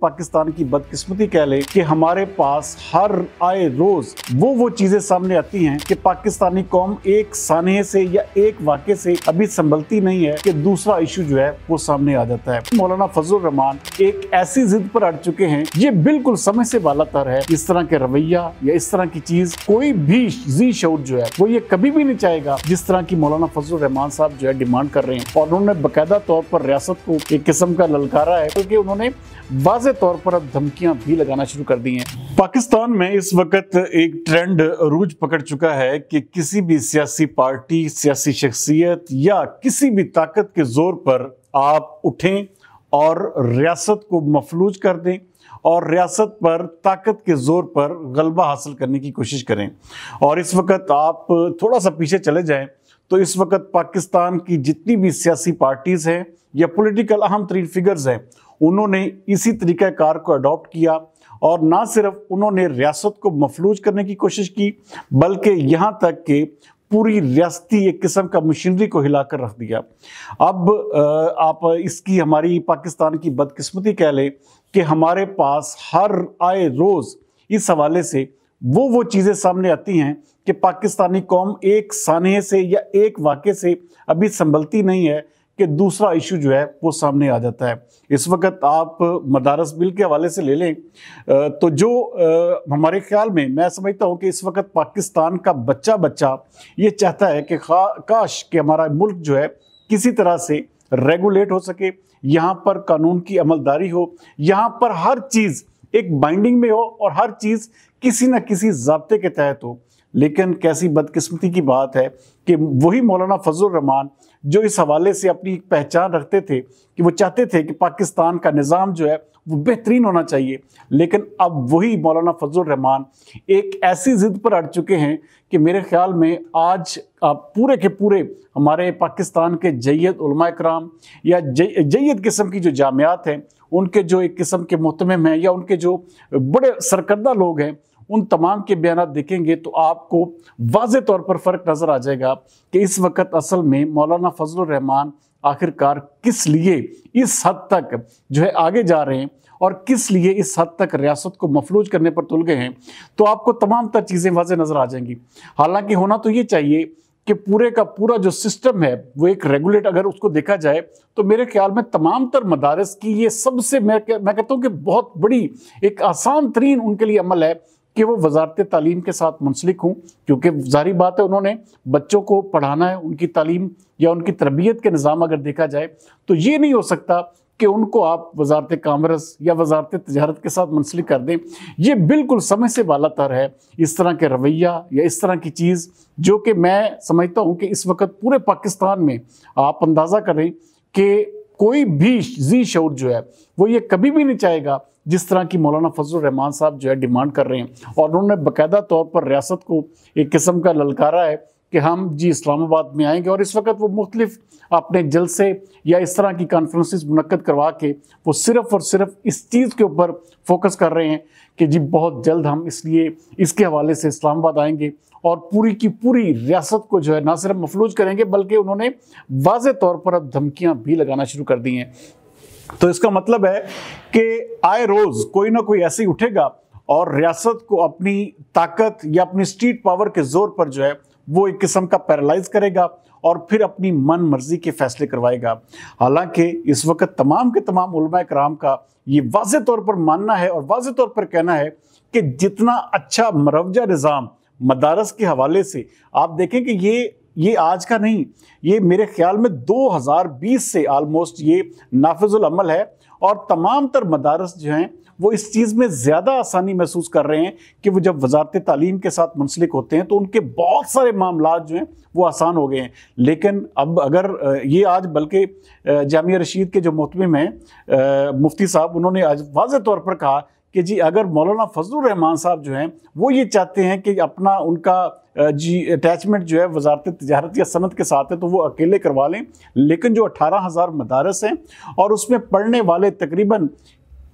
پاکستان کی بدقسمتی کہہ لے کہ ہمارے پاس ہر آئے روز وہ وہ چیزیں سامنے آتی ہیں کہ پاکستانی قوم ایک سانحے سے یا ایک واقعے سے ابھی سنبھلتی نہیں ہے کہ دوسرا ایشو جو ہے وہ سامنے آ جاتا ہے مولانا فضل الرحمان ایک ایسی پر اڑ چکے ہیں یہ بالکل سمجھ سے بالا تر ہے اس طرح کے رویہ یا اس طرح کی چیز کوئی بھی زی شعور جو ہے وہ یہ کبھی بھی نہیں چاہے گا جس طرح کی مولانا فضل الرحمان صاحب جو ہے ڈیمانڈ کر رہے ہیں اور انہوں نے باقاعدہ طور پر ریاست کو ایک قسم کا للکارا ہے کیونکہ انہوں نے ب واضح طور پر اب دھمکیاں بھی لگانا شروع کر دی ہیں پاکستان میں اس وقت ایک ٹرینڈ روج پکڑ چکا ہے کہ کسی بھی سیاسی پارٹی سیاسی شخصیت یا کسی بھی طاقت کے زور پر آپ اٹھیں اور ریاست کو مفلوج کر دیں اور ریاست پر طاقت کے زور پر غلبہ حاصل کرنے کی کوشش کریں اور اس وقت آپ تھوڑا سا پیچھے چلے جائیں تو اس وقت پاکستان کی جتنی بھی سیاسی پارٹیز ہیں پولیٹیکل اہم ترین فگرز ہیں انہوں نے اسی طریقہ کار کو اڈاپٹ کیا اور نہ صرف انہوں نے ریاست کو مفلوج کرنے کی کوشش کی بلکہ یہاں تک کہ پوری ریاستی ایک قسم کا مشینری کو ہلا کر رکھ دیا اب آپ اس کی ہماری پاکستان کی بدقسمتی کہہ لیں کہ ہمارے پاس ہر آئے روز اس حوالے سے وہ وہ چیزیں سامنے آتی ہیں کہ پاکستانی قوم ایک سانحے سے یا ایک واقعے سے ابھی سنبھلتی نہیں ہے کہ دوسرا ایشو جو ہے وہ سامنے آ جاتا ہے اس وقت آپ مدارس بل کے حوالے سے لے لیں تو جو ہمارے خیال میں میں سمجھتا ہوں کہ اس وقت پاکستان کا بچہ بچہ یہ چاہتا ہے کہ کاش کہ ہمارا ملک جو ہے کسی طرح سے ریگولیٹ ہو سکے یہاں پر قانون کی عمل داری ہو یہاں پر ہر چیز ایک بائنڈنگ میں ہو اور ہر چیز کسی نہ کسی ضابطے کے تحت ہو لیکن کیسی بدقسمتی کی بات ہے کہ وہی مولانا فضل الرحمان جو اس حوالے سے اپنی پہچان رکھتے تھے کہ وہ چاہتے تھے کہ پاکستان کا نظام جو ہے وہ بہترین ہونا چاہیے لیکن اب وہی مولانا فضل الرحمان ایک ایسی ضد پر اڑ چکے ہیں کہ میرے خیال میں آج پورے کے پورے ہمارے پاکستان کے جید علماء کرام یا جید قسم کی جو جامعات ہیں ان کے جو ایک قسم کے محتمم ہیں یا ان کے جو بڑے سرکردہ لوگ ہیں ان تمام کے بیانات دیکھیں گے تو آپ کو واضح طور پر فرق نظر آ جائے گا کہ اس وقت اصل میں مولانا فضل الرحمان آخرکار کس لیے اس حد تک جو ہے آگے جا رہے ہیں اور کس لیے اس حد تک ریاست کو مفلوج کرنے پر تل گئے ہیں تو آپ کو تمام تر چیزیں واضح نظر آ جائیں گی حالانکہ ہونا تو یہ چاہیے کہ پورے کا پورا جو سسٹم ہے وہ ایک ریگولیٹ اگر اس کو دیکھا جائے تو میرے خیال میں تمام تر مدارس کی یہ سب سے میں کہتا ہوں کہ بہت بڑی ایک آسان ترین ان کے لیے عمل ہے کہ وہ وزارت تعلیم کے ساتھ منسلک ہوں کیونکہ ظاہری بات ہے انہوں نے بچوں کو پڑھانا ہے ان کی تعلیم یا ان کی تربیت کے نظام اگر دیکھا جائے تو یہ نہیں ہو سکتا کہ ان کو آپ وزارت کامرس یا وزارت تجارت کے ساتھ منسلک کر دیں یہ بالکل سمجھ سے بالا تر ہے اس طرح کے رویہ یا اس طرح کی چیز جو کہ میں سمجھتا ہوں کہ اس وقت پورے پاکستان میں آپ اندازہ کریں کہ کوئی بھی زی شعور جو ہے وہ یہ کبھی بھی نہیں چاہے گا جس طرح کی مولانا فضل الرحمان صاحب جو ہے ڈیمانڈ کر رہے ہیں اور انہوں نے باقاعدہ طور پر ریاست کو ایک قسم کا للکارا ہے کہ ہم جی اسلام آباد میں آئیں گے اور اس وقت وہ مختلف اپنے جلسے یا اس طرح کی کانفرنسز منعقد کروا کے وہ صرف اور صرف اس چیز کے اوپر فوکس کر رہے ہیں کہ جی بہت جلد ہم اس لیے اس کے حوالے سے اسلام آباد آئیں گے اور پوری کی پوری ریاست کو جو ہے نہ صرف مفلوج کریں گے بلکہ انہوں نے واضح طور پر اب دھمکیاں بھی لگانا شروع کر دی ہیں تو اس کا مطلب ہے کہ آئے روز کوئی نہ کوئی ایسی اٹھے گا اور ریاست کو اپنی طاقت یا اپنی سٹیٹ پاور کے زور پر جو ہے وہ ایک قسم کا پیرالائز کرے گا اور پھر اپنی من مرضی کے فیصلے کروائے گا حالانکہ اس وقت تمام کے تمام علماء اکرام کا یہ واضح طور پر ماننا ہے اور واضح طور پر کہنا ہے کہ جتنا اچھا مروجہ نظام مدارس کے حوالے سے آپ دیکھیں کہ یہ یہ آج کا نہیں یہ میرے خیال میں دو ہزار بیس سے آلموسٹ یہ نافذ العمل ہے اور تمام تر مدارس جو ہیں وہ اس چیز میں زیادہ آسانی محسوس کر رہے ہیں کہ وہ جب وزارت تعلیم کے ساتھ منسلک ہوتے ہیں تو ان کے بہت سارے معاملات جو ہیں وہ آسان ہو گئے ہیں لیکن اب اگر یہ آج بلکہ جامعہ رشید کے جو محتمم ہیں مفتی صاحب انہوں نے آج واضح طور پر کہا کہ جی اگر مولانا فضل الرحمان صاحب جو ہیں وہ یہ چاہتے ہیں کہ اپنا ان کا جی اٹیچمنٹ جو ہے وزارت تجارت یا صنعت کے ساتھ ہے تو وہ اکیلے کروا لیں لیکن جو اٹھارہ ہزار مدارس ہیں اور اس میں پڑھنے والے تقریباً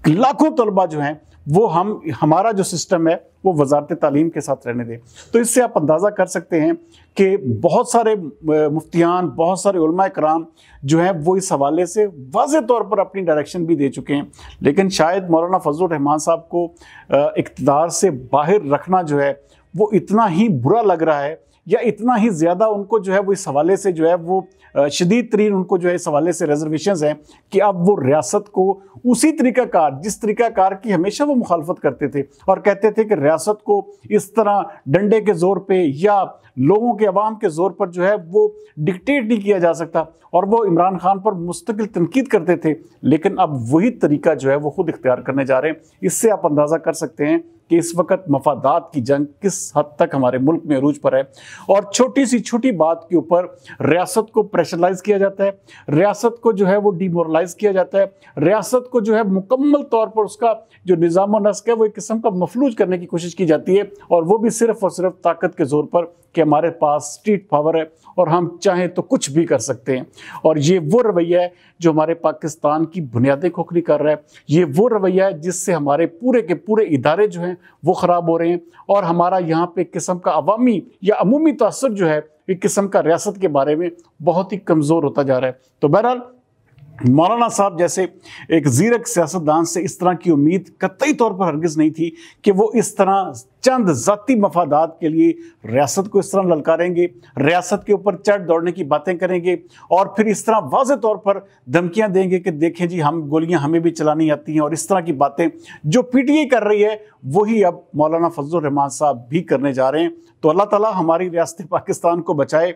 لاکھوں طلبہ جو ہیں وہ ہم ہمارا جو سسٹم ہے وہ وزارت تعلیم کے ساتھ رہنے دیں تو اس سے آپ اندازہ کر سکتے ہیں کہ بہت سارے مفتیان بہت سارے علماء کرام جو ہیں وہ اس حوالے سے واضح طور پر اپنی ڈائریکشن بھی دے چکے ہیں لیکن شاید مولانا فضل الرحمان صاحب کو اقتدار سے باہر رکھنا جو ہے وہ اتنا ہی برا لگ رہا ہے یا اتنا ہی زیادہ ان کو جو ہے وہ اس حوالے سے جو ہے وہ شدید ترین ان کو جو ہے اس حوالے سے ریزرویشنز ہیں کہ اب وہ ریاست کو اسی طریقہ کار جس طریقہ کار کی ہمیشہ وہ مخالفت کرتے تھے اور کہتے تھے کہ ریاست کو اس طرح ڈنڈے کے زور پہ یا لوگوں کے عوام کے زور پر جو ہے وہ ڈکٹیٹ نہیں کیا جا سکتا اور وہ عمران خان پر مستقل تنقید کرتے تھے لیکن اب وہی طریقہ جو ہے وہ خود اختیار کرنے جا رہے ہیں اس سے آپ اندازہ کر سکتے ہیں کہ اس وقت مفادات کی جنگ کس حد تک ہمارے ملک میں عروج پر ہے اور چھوٹی سی چھوٹی بات کے اوپر ریاست کو پریشرلائز کیا جاتا ہے ریاست کو جو ہے وہ ڈیمورلائز کیا جاتا ہے ریاست کو جو ہے مکمل طور پر اس کا جو نظام و نسق ہے وہ ایک قسم کا مفلوج کرنے کی کوشش کی جاتی ہے اور وہ بھی صرف اور صرف طاقت کے زور پر کہ ہمارے پاس اسٹریٹ پاور ہے اور ہم چاہیں تو کچھ بھی کر سکتے ہیں اور یہ وہ رویہ ہے جو ہمارے پاکستان کی بنیادیں کھوکھلی کر رہا ہے یہ وہ رویہ ہے جس سے ہمارے پورے کے پورے ادارے جو ہیں وہ خراب ہو رہے ہیں اور ہمارا یہاں پہ قسم کا عوامی یا عمومی تاثر جو ہے ایک قسم کا ریاست کے بارے میں بہت ہی کمزور ہوتا جا رہا ہے تو بہرحال مولانا صاحب جیسے ایک زیرک سیاستدان سے اس طرح کی امید قطعی طور پر ہرگز نہیں تھی کہ وہ اس طرح چند ذاتی مفادات کے لیے ریاست کو اس طرح للکاریں گے ریاست کے اوپر چڑھ دوڑنے کی باتیں کریں گے اور پھر اس طرح واضح طور پر دھمکیاں دیں گے کہ دیکھیں جی ہم گولیاں ہمیں بھی چلانی آتی ہیں اور اس طرح کی باتیں جو پی ٹی اے کر رہی ہے وہی اب مولانا فضل الرحمان صاحب بھی کرنے جا رہے ہیں تو اللہ تعالیٰ ہماری ریاست پاکستان کو بچائے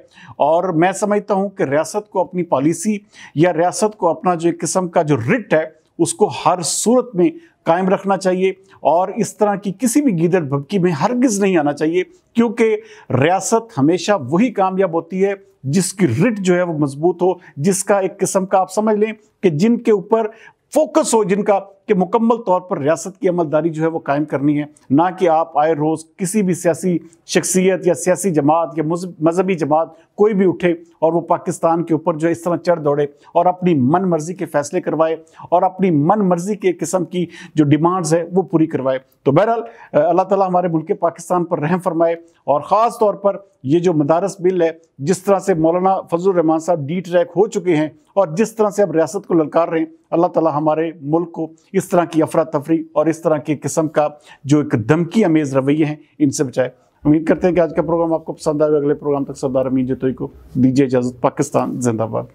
اور میں سمجھتا ہوں کہ ریاست کو اپنی پالیسی یا ریاست کو اپنا جو جو ایک قسم کا رٹ ہے اس کو ہر صورت میں قائم رکھنا چاہیے اور اس طرح کی کسی بھی گیدر بھبکی میں ہرگز نہیں آنا چاہیے کیونکہ ریاست ہمیشہ وہی کامیاب ہوتی ہے جس کی رٹ جو ہے وہ مضبوط ہو جس کا ایک قسم کا آپ سمجھ لیں کہ جن کے اوپر فوکس ہو جن کا کہ مکمل طور پر ریاست کی عملداری جو ہے وہ قائم کرنی ہے نہ کہ آپ آئے روز کسی بھی سیاسی شخصیت یا سیاسی جماعت یا مذہبی جماعت کوئی بھی اٹھے اور وہ پاکستان کے اوپر جو ہے اس طرح چڑھ دوڑے اور اپنی من مرضی کے فیصلے کروائے اور اپنی من مرضی کے قسم کی جو ڈیمانڈز ہے وہ پوری کروائے تو بہرحال اللہ تعالیٰ ہمارے ملک پاکستان پر رحم فرمائے اور خاص طور پر یہ جو مدارس بل ہے جس طرح سے مولانا فضل الرحمان صاحب ڈی ٹریک ہو چکے ہیں اور جس طرح سے اب ریاست کو للکار رہے ہیں اللہ تعالیٰ ہمارے ملک کو اس طرح کی افراتفری اور اس طرح کی قسم کا جو ایک دمکی امیز رویے ہیں ان سے بچائے امید کرتے ہیں کہ آج کا پروگرام آپ کو پسند آئے اگلے پروگرام تک سردار امین جتوئی کو دیجیے اجازت پاکستان زندہ باد